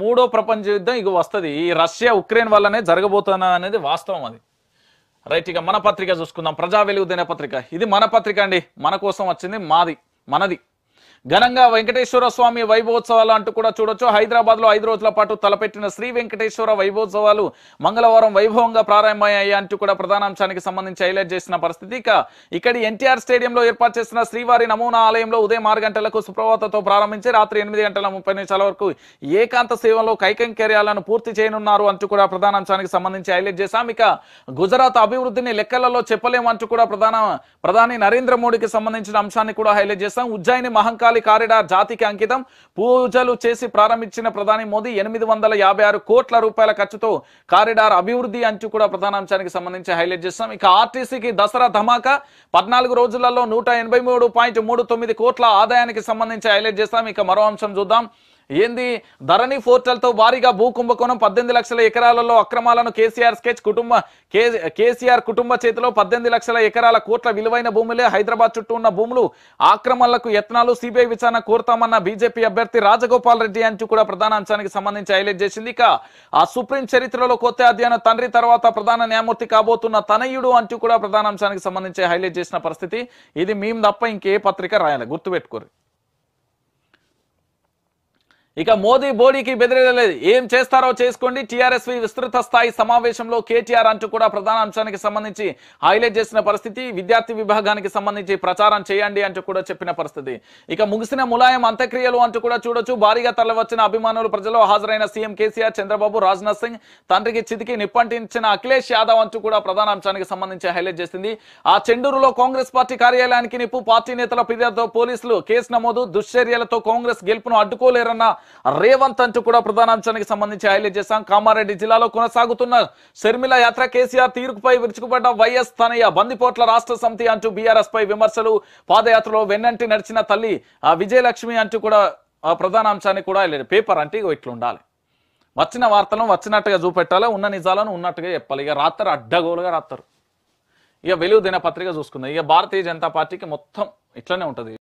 మూడో ప్రపంచ యుద్ధం ఇక వస్తుంది ఈ రష్యా ఉక్రెయిన్ వల్లనే జరగబోతున్నా అనేది వాస్తవం అది రైట్ ఇక మన పత్రిక చూసుకుందాం ప్రజా వెలుగు పత్రిక ఇది మన పత్రిక అండి మన కోసం వచ్చింది మాది మనది ఘనంగా వెంకటేశ్వర స్వామి వైభవోత్సవాలు అంటూ కూడా చూడొచ్చు హైదరాబాద్ లో ఐదు రోజుల పాటు తలపెట్టిన శ్రీ వెంకటేశ్వర వైభవోత్సవాలు మంగళవారం వైభవంగా ప్రారంభమయ్యాయి అంటూ కూడా ప్రధానాంశానికి సంబంధించి హైలైట్ చేసిన పరిస్థితి ఇక ఇక్కడ ఎన్టీఆర్ స్టేడియంలో ఏర్పాటు చేసిన శ్రీవారి నమూనా ఆలయంలో ఉదయం ఆరు గంటలకు సుప్రభాతతో ప్రారంభించి రాత్రి ఎనిమిది గంటల ముప్పై నిమిషాల వరకు ఏకాంత సేవలో కైకంకర్యాలను పూర్తి చేయనున్నారు అంటూ కూడా ప్రధానాంశానికి సంబంధించి హైలైట్ చేశాం ఇక గుజరాత్ అభివృద్ధిని లెక్కలలో అంటూ కూడా ప్రధాన ప్రధాని నరేంద్ర మోడీకి సంబంధించిన అంశాన్ని కూడా హైలైట్ చేశాం ఉజ్జాయిని మహంకాల్ వైశాలి కారిడార్ జాతికి అంకితం పూజలు చేసి ప్రారంభించిన ప్రధాని మోదీ ఎనిమిది వందల యాభై ఆరు కోట్ల రూపాయల ఖర్చుతో కారిడార్ అభివృద్ధి అంచు కూడా ప్రధానాంశానికి సంబంధించి హైలైట్ చేస్తాం ఇక ఆర్టీసీకి దసరా ధమాకా పద్నాలుగు రోజులలో నూట కోట్ల ఆదాయానికి సంబంధించి హైలైట్ చేస్తాం ఇక మరో అంశం చూద్దాం ఏంది ధరణి పోర్టల్తో భారీగా భూ కుంభకోణం పద్దెనిమిది లక్షల ఎకరాలలో అక్రమాలను కేసీఆర్ స్కెచ్ కుటుంబ కేసీఆర్ కుటుంబ చేతిలో పద్దెనిమిది లక్షల ఎకరాల కోట్ల విలువైన భూములే హైదరాబాద్ చుట్టూ ఉన్న భూములు ఆక్రమణలకు యత్నాలు సిబిఐ విచారణ కోరుతామన్న బీజేపీ అభ్యర్థి రాజగోపాల్ రెడ్డి అంటూ కూడా ప్రధాన అంశానికి సంబంధించి హైలైట్ చేసింది ఇక ఆ సుప్రీం చరిత్రలో కొత్త అధ్యయనం తండ్రి తర్వాత ప్రధాన న్యాయమూర్తి కాబోతున్న తనయుడు అంటూ కూడా ప్రధాన అంశానికి సంబంధించి హైలైట్ చేసిన పరిస్థితి ఇది మేము తప్ప ఇంకే పత్రిక రాయాలి గుర్తుపెట్టుకోరు ఇక మోదీ బోడీకి బెదిరేదలేదు ఏం చేస్తారో చేసుకోండి వి విస్తృత స్థాయి సమావేశంలో కేటీఆర్ అంటూ కూడా ప్రధాన అంశానికి సంబంధించి హైలైట్ చేసిన పరిస్థితి విద్యార్థి విభాగానికి సంబంధించి ప్రచారం చేయండి అంటూ కూడా చెప్పిన పరిస్థితి ఇక ముగిసిన ములాయం అంత్యక్రియలు అంటూ కూడా చూడొచ్చు భారీగా తరలివచ్చిన అభిమానులు ప్రజలు హాజరైన సీఎం కేసీఆర్ చంద్రబాబు రాజ్నాథ్ సింగ్ తండ్రికి చితికి నిప్పంటించిన అఖిలేష్ యాదవ్ అంటూ కూడా ప్రధాన అంశానికి సంబంధించి హైలైట్ చేసింది ఆ చెండూరులో కాంగ్రెస్ పార్టీ కార్యాలయానికి నిప్పు పార్టీ నేతల ఫిర్యాదుతో పోలీసులు కేసు నమోదు దుశ్చర్యలతో కాంగ్రెస్ గెలుపును అడ్డుకోలేరన్న రేవంత్ అంటూ కూడా ప్రధానాంశానికి సంబంధించి హైలైట్ చేశాం కామారెడ్డి జిల్లాలో కొనసాగుతున్న షర్మిల యాత్ర కేసీఆర్ తీరుకుపై విరుచుకుపడ్డ వైఎస్ తనయ్య బందిపోట్ల రాష్ట్ర సమితి అంటూ బీఆర్ఎస్ పై విమర్శలు పాదయాత్రలో వెన్నంటి నడిచిన తల్లి విజయలక్ష్మి అంటూ కూడా ప్రధానాంశాన్ని కూడా పేపర్ అంటే ఇట్లా ఉండాలి వచ్చిన వార్తలను వచ్చినట్టుగా చూపెట్టాలి ఉన్న నిజాలను ఉన్నట్టుగా చెప్పాలి ఇక రాత్తారు అడ్డగోలుగా రాత్తారు ఇక వెలుగు పత్రిక చూసుకుందాం ఇక భారతీయ జనతా పార్టీకి మొత్తం ఇట్లనే ఉంటుంది